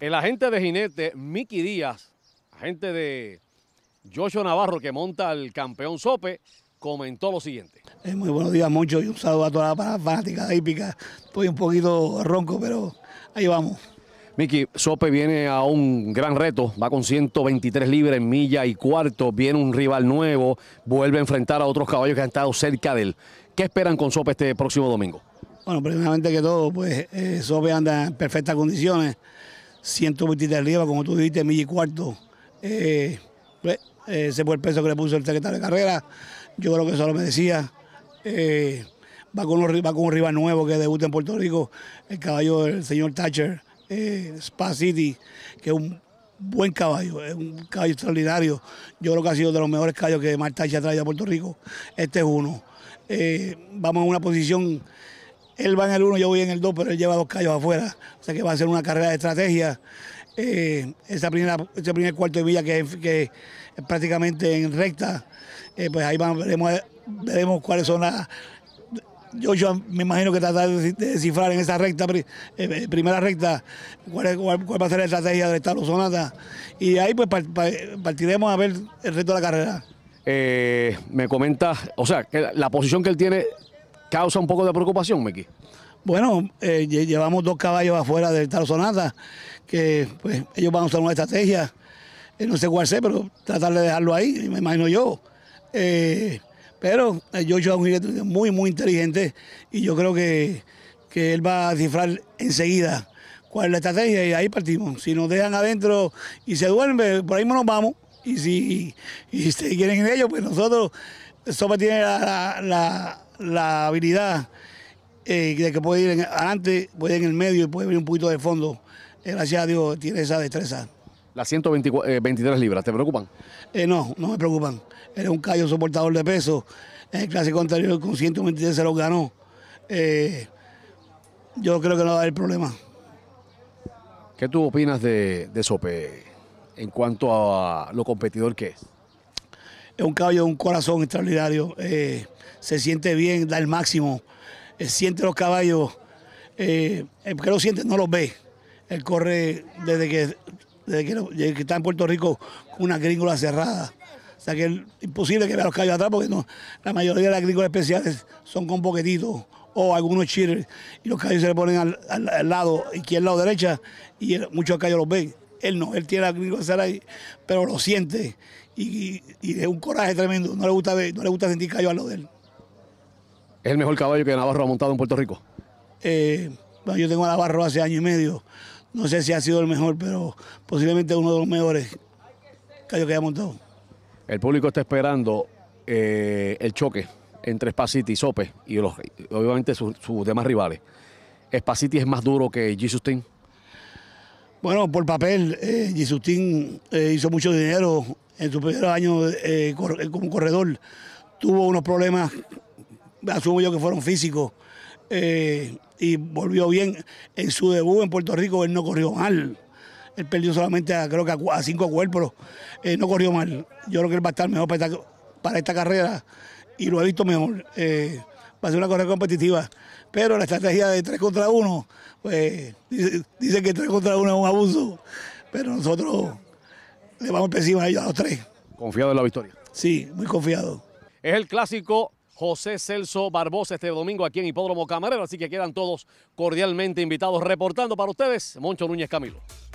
El agente de jinete, Miki Díaz, agente de Joshua Navarro, que monta al campeón Sope, comentó lo siguiente. Eh, muy buenos días, mucho y un saludo a toda la fanática de hípica. Estoy un poquito ronco, pero ahí vamos. Miki, Sope viene a un gran reto, va con 123 libras en milla y cuarto, viene un rival nuevo, vuelve a enfrentar a otros caballos que han estado cerca de él. ¿Qué esperan con Sope este próximo domingo? Bueno, primeramente que todo, pues eh, Sope anda en perfectas condiciones. 123 libras, como tú dijiste, mil y cuarto. Eh, pues, eh, ese fue el peso que le puso el secretario de carrera. Yo creo que eso lo me decía... Eh, va, con un, va con rival nuevo que debuta en Puerto Rico, el caballo del señor Thatcher, eh, Spa City, que es un buen caballo, es un caballo extraordinario. Yo creo que ha sido de los mejores caballos que Marta ha traído a Puerto Rico. Este es uno. vamos a una posición él va en el 1, yo voy en el 2, pero él lleva dos callos afuera. O sea que va a ser una carrera de estrategia. Eh, primera, ese primer cuarto de villa que, que es prácticamente en recta, eh, pues ahí vamos, veremos, cuáles son las... Yo, me imagino que tratar de descifrar en esa recta, eh, eh, primera recta, cuál, va a ser la estrategia del Estado Sonata. Y ahí pues partiremos a ver el resto de la carrera. me comenta, o sea, que la posición que él tiene causa un poco de preocupación, Mequi. Bueno, eh, llevamos dos caballos afuera del Tarzonata, que pues, ellos van a usar una estrategia, eh, no sé cuál sea, pero tratar de dejarlo ahí, me imagino yo. Eh, pero yo es un muy, muy inteligente y yo creo que, él va a cifrar enseguida cuál es la estrategia y ahí partimos. Si nos dejan adentro y se duerme, por ahí nos vamos. Y si, quieren ir ellos, pues nosotros Sope tiene la, habilidad eh, de que puede ir adelante, puede ir en el medio y puede venir un poquito de fondo. Eh, gracias a Dios tiene esa destreza. Las 123 eh, libras, ¿te preocupan? no, no me preocupan. Era un callo soportador de peso. En el contraria con 123 se los ganó. yo creo que no va a haber problema. ¿Qué tú opinas de, de Sope en cuanto a lo competidor que es? es un caballo de un corazón extraordinario. Eh, se siente bien, da el máximo. Eh, siente los caballos. ¿por eh, qué lo siente no los ve. Él corre desde que, que, está en Puerto Rico con una gringola cerrada. O sea que es imposible que vea los caballos atrás porque no, la mayoría de las gringolas especiales son con boquetitos o algunos chiles y los caballos se le ponen al, y al lado derecha y muchos caballos los ven. Él no, él tiene la glicosera ahí, pero lo siente y, y, es un coraje tremendo. No le gusta no le gusta sentir callo a lo de él. ¿Es el mejor caballo que Navarro ha montado en Puerto Rico? Eh, bueno, yo tengo a Navarro hace año y medio. No sé si ha sido el mejor, pero posiblemente uno de los mejores callos que ha montado. El público está esperando eh, el choque entre Spaciti y Sope y obviamente sus, demás rivales. Spaciti es más duro que Jesus bueno, por papel, eh, Gisustín eh, hizo mucho dinero en su primer año eh, eh, como corredor. Tuvo unos problemas, asumo yo que fueron físicos, y volvió bien. En su debut en Puerto Rico él no corrió mal. Él perdió solamente a, creo que a, cinco cuerpos, no corrió mal. Yo creo que él va a estar mejor para esta, carrera y lo he visto mejor va a ser una carrera competitiva. Pero la estrategia de 3 contra 1, pues dicen que 3 contra 1 es un abuso, pero nosotros le vamos encima a ellos a los tres. ¿Confiado en la victoria? Sí, muy confiado. Es el clásico José Celso Barbosa este domingo aquí en Hipódromo Camarero, así que quedan todos cordialmente invitados. Reportando para ustedes, Moncho Núñez Camilo.